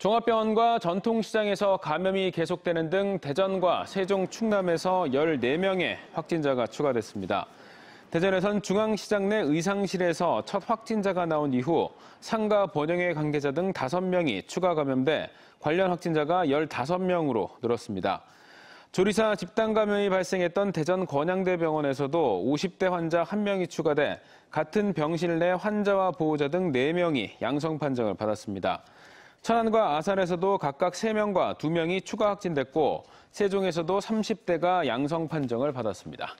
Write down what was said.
종합병원과 전통시장에서 감염이 계속되는 등 대전과 세종, 충남에서 14명의 확진자가 추가됐습니다. 대전에선 중앙시장 내 의상실에서 첫 확진자가 나온 이후 상가 번영회 관계자 등 5명이 추가 감염돼 관련 확진자가 15명으로 늘었습니다. 조리사 집단 감염이 발생했던 대전 권양대병원에서도 50대 환자 1명이 추가돼 같은 병실 내 환자와 보호자 등 4명이 양성 판정을 받았습니다. 천안과 아산에서도 각각 3명과 2명이 추가 확진됐고 세종에서도 30대가 양성 판정을 받았습니다.